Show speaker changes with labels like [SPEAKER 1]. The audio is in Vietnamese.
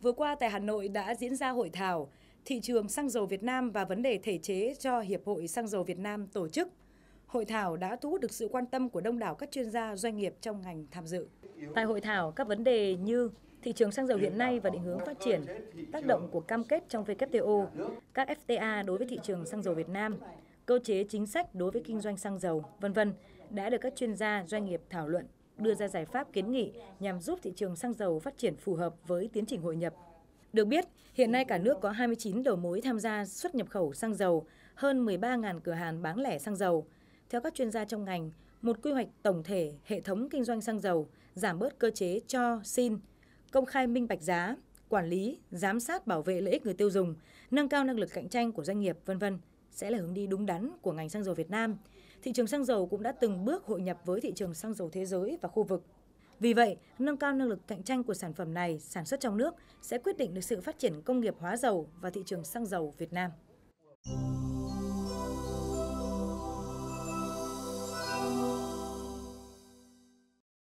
[SPEAKER 1] Vừa qua tại Hà Nội đã diễn ra hội thảo Thị trường xăng dầu Việt Nam và vấn đề thể chế cho Hiệp hội Xăng dầu Việt Nam tổ chức. Hội thảo đã thu hút được sự quan tâm của đông đảo các chuyên gia doanh nghiệp trong ngành tham dự. Tại hội thảo, các vấn đề như thị trường xăng dầu hiện nay và định hướng phát triển, tác động của cam kết trong WTO, các FTA đối với thị trường xăng dầu Việt Nam, cơ chế chính sách đối với kinh doanh xăng dầu, vân vân đã được các chuyên gia doanh nghiệp thảo luận đưa ra giải pháp kiến nghị nhằm giúp thị trường xăng dầu phát triển phù hợp với tiến trình hội nhập. Được biết, hiện nay cả nước có 29 đầu mối tham gia xuất nhập khẩu xăng dầu, hơn 13.000 cửa hàng bán lẻ xăng dầu. Theo các chuyên gia trong ngành, một quy hoạch tổng thể hệ thống kinh doanh xăng dầu, giảm bớt cơ chế cho, xin, công khai minh bạch giá, quản lý, giám sát bảo vệ lợi ích người tiêu dùng, nâng cao năng lực cạnh tranh của doanh nghiệp, vân vân sẽ là hướng đi đúng đắn của ngành xăng dầu Việt Nam. Thị trường xăng dầu cũng đã từng bước hội nhập với thị trường xăng dầu thế giới và khu vực. Vì vậy, nâng cao năng lực cạnh tranh của sản phẩm này sản xuất trong nước sẽ quyết định được sự phát triển công nghiệp hóa dầu và thị trường xăng dầu Việt Nam.